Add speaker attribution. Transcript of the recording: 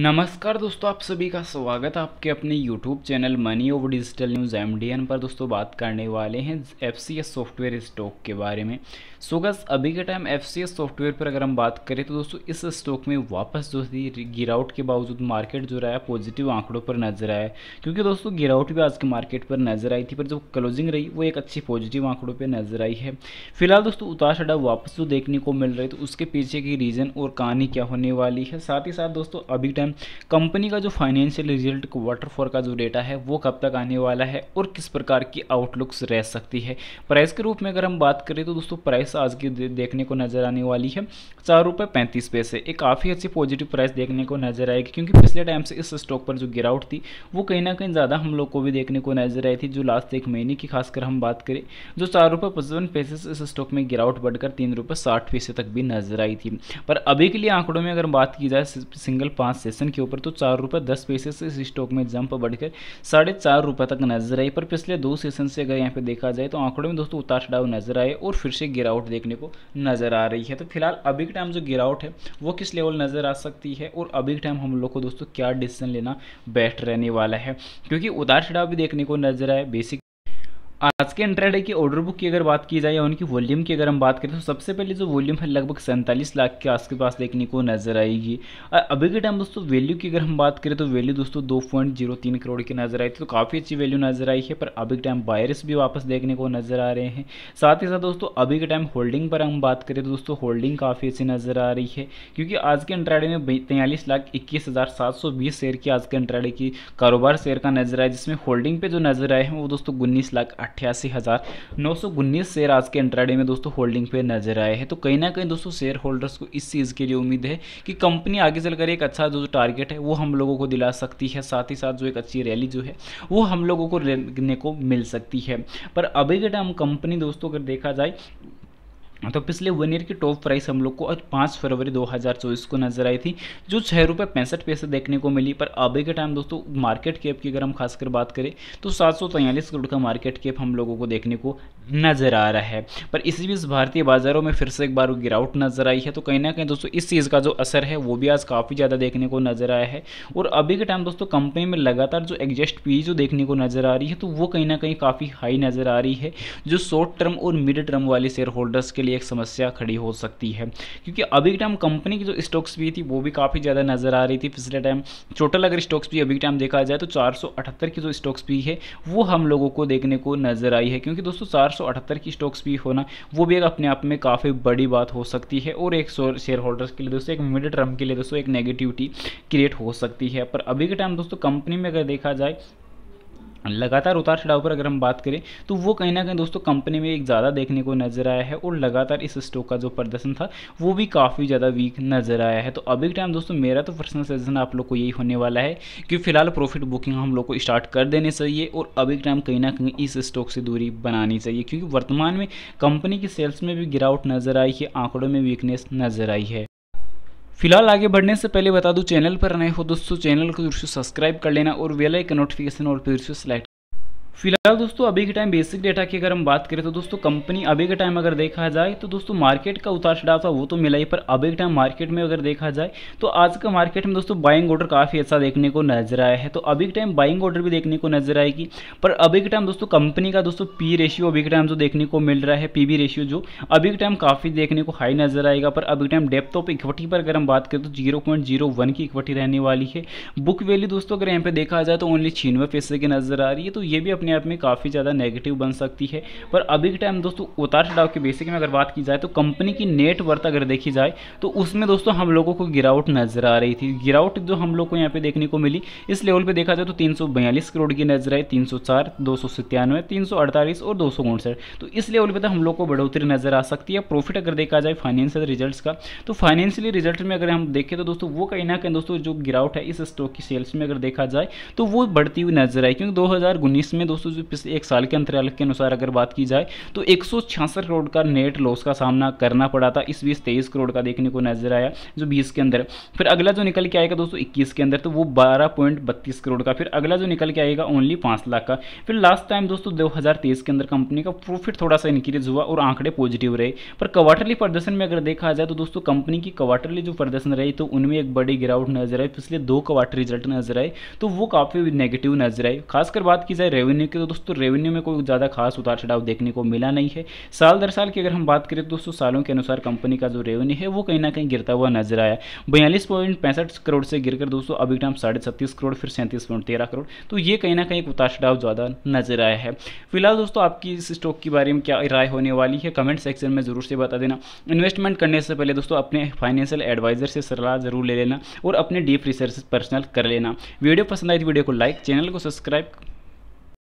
Speaker 1: नमस्कार दोस्तों आप सभी का स्वागत है आपके अपने YouTube channel money over digital news M पर दोस्तों बात करने वाले हैं एफ सॉफ्टवेयर स्टॉक के बारे में सो गस अभी के टाइम एफ सॉफ्टवेयर पर अगर हम बात करें तो दोस्तों इस स्टॉक में वापस जो थी गिरावट के बावजूद मार्केट जो रहा है पॉजिटिव आंकड़ों पर नजर आया क्योंकि दोस्तों गिरावट भी आज के मार्केट पर नजर आई थी पर जो क्लोजिंग रही वो एक अच्छी पॉजिटिव आंकड़ों पर नजर आई है फिलहाल दोस्तों उतार चढ़ाव वापस जो देखने को मिल रही तो उसके पीछे की रीज़न और कहानी क्या होने वाली है साथ ही साथ दोस्तों अभी टाइम है कंपनी का जो फाइनेंशियल रिजल्ट क्वार्टर फोर का जो डेटा है वो कब तक आने वाला है और किस प्रकार की आउटलुक्स रह सकती है प्राइस के रूप में अगर हम बात करें तो दोस्तों प्राइस आज की देखने को नज़र आने वाली है चार रुपये पैंतीस पैसे एक काफ़ी अच्छी पॉजिटिव प्राइस देखने को नज़र आएगी क्योंकि पिछले टाइम से इस स्टॉक पर जो गिरावट थी वो कहीं ना कहीं ज़्यादा हम लोग को भी देखने को नज़र आई थी जो लास्ट एक महीने की खासकर हम बात करें जो चार रुपये पचपन पैसे से इस स्टॉक में गिरावट बढ़कर तीन रुपये साठ पैसे तक भी नज़र आई थी पर अभी के लिए आंकड़ों में अगर बात की जाए सिंगल पाँच से सेशन के ऊपर तो चार रुपये दस पैसे से इस स्टॉक में जंप बढ़कर साढ़े चार रुपये तक नजर आई पर पिछले दो सेशन से अगर यहाँ पे देखा जाए तो आंकड़ों में दोस्तों उतार चढ़ाव नजर आए और फिर से गिरावट देखने को नजर आ रही है तो फिलहाल अभी के टाइम जो गिरावट है वो किस लेवल नजर आ सकती है और अभी के टाइम हम लोग को दोस्तों क्या डिसीजन लेना बेस्ट रहने वाला है क्योंकि उतार चढ़ाव भी देखने को नजर आए बेसिक आज के इंट्राडे की ऑर्डर बुक की अगर बात की जाए या उनकी वॉल्यूम की अगर हम बात करें तो सबसे पहले जो वॉल्यूम है लगभग सैंतालीस लाख के आस पास देखने को नजर आएगी और अभी के टाइम दोस्तों वैल्यू की अगर हम बात करें तो वैल्यू दोस्तों दो पॉइंट जीरो तीन करोड़ की नजर आई थी तो काफ़ी अच्छी वैल्यू नजर आई है पर अभी के टाइम बायर्स भी वापस देखने को नजर आ रहे हैं साथ ही साथ दोस्तों अभी के टाइम होल्डिंग पर हम बात करें तो दोस्तों होल्डिंग काफ़ी अच्छी नजर आ रही है क्योंकि आज के इंट्राडे में तैयलीस लाख इक्कीस हज़ार सात सौ बीस शेयर की आज के इंट्राडे की कारोबार शेयर का नजर आया जिसमें होल्डिंग पर जो नजर आए हैं वो दोस्तों उन्नीस लाख अट्ठासी हज़ार नौ सौ उन्नीस शेयर आज के इंट्राडे में दोस्तों होल्डिंग पे नजर आए हैं तो कहीं ना कहीं दोस्तों शेयर होल्डर्स को इस चीज़ के लिए उम्मीद है कि कंपनी आगे चलकर एक अच्छा जो टारगेट है वो हम लोगों को दिला सकती है साथ ही साथ जो एक अच्छी रैली जो है वो हम लोगों को लेने को मिल सकती है पर अभी के टाइम कंपनी दोस्तों अगर देखा जाए तो पिछले वन ईयर की टॉप प्राइस हम लोग को आज पाँच फरवरी 2024 को नजर आई थी जो छः रुपये पैंसठ पैसे देखने को मिली पर अभी के टाइम दोस्तों मार्केट कैप की अगर हम खासकर बात करें तो सात सौ करोड़ का मार्केट कैप हम लोगों को देखने को नज़र आ रहा है पर इसी बीच भारतीय बाज़ारों में फिर से एक बार गिरावट नज़र आई है तो कहीं ना कहीं दोस्तों इस चीज़ का जो असर है वो भी आज काफ़ी ज़्यादा देखने को नज़र आया है और अभी के टाइम दोस्तों कंपनी में लगातार जो एग्जस्ट पी जो देखने को नज़र आ रही है तो वो कहीं ना कहीं काफ़ी हाई नज़र आ रही है जो शॉर्ट टर्म और मिड टर्म वाले शेयर होल्डर्स के लिए एक समस्या खड़ी हो सकती है क्योंकि अभी के टाइम कंपनी की जो स्टॉक्स भी थी वो भी काफ़ी ज़्यादा नज़र आ रही थी पिछले टाइम टोटल अगर स्टॉक्स भी अभी के टाइम देखा जाए तो चार की जो स्टॉक्स भी है वो हम लोगों को देखने को नज़र आई है क्योंकि दोस्तों चार 478 की स्टॉक्स भी होना वो भी एक अपने आप में काफ़ी बड़ी बात हो सकती है और एक शेयर होल्डर्स के लिए दोस्तों एक मिड टर्म के लिए दोस्तों एक नेगेटिविटी क्रिएट हो सकती है पर अभी के टाइम दोस्तों कंपनी में अगर देखा जाए लगातार उतार चढ़ाव पर अगर हम बात करें तो वो कहीं ना कहीं दोस्तों कंपनी में एक ज़्यादा देखने को नज़र आया है और लगातार इस स्टॉक का जो प्रदर्शन था वो भी काफ़ी ज़्यादा वीक नज़र आया है तो अभी के टाइम दोस्तों मेरा तो पर्सनल सजेशन आप लोग को यही होने वाला है कि फिलहाल प्रॉफिट बुकिंग हम लोग को स्टार्ट कर देने चाहिए और अभी के टाइम कहीं ना कहीं इस स्टॉक से दूरी बनानी चाहिए क्योंकि वर्तमान में कंपनी की सेल्स में भी गिरावट नज़र आई है आंकड़ों में वीकनेस नज़र आई है फिलहाल आगे बढ़ने से पहले बता दूं चैनल पर नए हो दोस्तों चैनल को जरूर से सब्सक्राइब कर लेना और वेल आइकन नोटिफिकेशन और फिर से सेलेक्ट फिलहाल दोस्तों अभी के टाइम बेसिक डेटा की अगर हम बात करें तो दोस्तों कंपनी अभी के टाइम अगर देखा जाए तो दोस्तों मार्केट का उतार चढ़ाव था वो तो मिला ही पर अभी के टाइम मार्केट में अगर देखा जाए तो आज का मार्केट में दोस्तों बाइंग ऑर्डर काफ़ी अच्छा देखने को नजर आया है तो अभी के टाइम बाइंग ऑर्डर भी देखने को नजर आएगी पर अभी के टाइम दोस्तों कंपनी का दोस्तों पी रेशियो अभी के टाइम जो देखने को मिल रहा है पी रेशियो जो अभी के टाइम काफ़ी देखने को हाई नजर आएगा पर अभी के टाइम डेप्थ ऑफ इक्विटी पर अगर हम बात करें तो जीरो की इक्विटी रहने वाली है बुक वैल्यू दोस्तों अगर यहाँ पर देखा जाए तो ओनली छीनवे पैसे की नजर आ रही है तो ये भी अपने आप में काफ़ी ज़्यादा नेगेटिव बन सकती है पर अभी के टाइम दोस्तों उतार चढ़ाव के बेसिक में अगर बात की जाए तो कंपनी की नेटवर्थ अगर देखी जाए तो उसमें दोस्तों हम लोगों को गिरावट नजर आ रही थी गिरावट जो हम लोग को यहाँ पे देखने को मिली इस लेवल पर देखा जाए तो तीन करोड़ की नजर आई तीन सौ और दो तो इस लेवल पर तो हम लोग को बढ़ोतरी नजर आ सकती है प्रॉफिट अगर देखा जाए फाइनेंशियल रिजल्ट का तो फाइनेंशियली रिजल्ट में अगर हम देखें तो दोस्तों वो कहीं ना कहीं दोस्तों जो गिरावट है इस स्टॉक की सेल्स में अगर देखा जाए तो वो बढ़ती हुई नजर आई क्योंकि दो में दोस्तों जो पिछले एक साल के अंतराल के अनुसार अगर बात की जाए तो एक करोड़ का नेट लॉस का सामना करना पड़ा था इस बीच तेईस करोड़ का देखने को नजर आया जो बीस के अंदर फिर अगला जो निकल के आएगा दोस्तों इक्कीस के अंदर तो वो बारह करोड़ का फिर अगला जो निकल के आएगा ओनली पांच लाख का फिर लास्ट टाइम दोस्तों दो के अंदर कंपनी का प्रॉफिट थोड़ा सा इंक्रीज हुआ और आंकड़े पॉजिटिव रहे पर क्वार्टरली प्रदर्शन में अगर देखा जाए तो दोस्तों कंपनी की क्वार्टरली जो प्रदर्शन रही तो उनमें एक बड़ी गिरावट नजर आई पिछले दो क्वार्टर रिजल्ट नजर आए तो वो काफ़ी नेगेटिव नजर आई खासकर बात की जाए रेवेन्यू देखिए तो दोस्तों रेवेन्यू में कोई ज़्यादा खास उतार चढ़ाव देखने को मिला नहीं है साल दर साल की अगर हम बात करें तो दोस्तों सालों के अनुसार कंपनी का जो रेवेन्यू है वो कहीं ना कहीं गिरता हुआ नजर आया बयालीस करोड़ से गिरकर दोस्तों अभी टाइम साढ़े छत्तीस करोड़ फिर सैंतीस पॉइंट तेरह करोड़ तो ये कहीं ना कहीं उतार चढ़ाव ज़्यादा नजर आया है फिलहाल दोस्तों आपकी इस स्टॉक के बारे में क्या राय होने वाली है कमेंट सेक्शन में ज़रूर से बता देना इन्वेस्टमेंट करने से पहले दोस्तों अपने फाइनेंशियल एडवाइजर से सलाह जरूर ले लेना और अपने डीप रिसर्च पर्सनल कर लेना वीडियो पसंद आई तो वीडियो को लाइक चैनल को सब्सक्राइब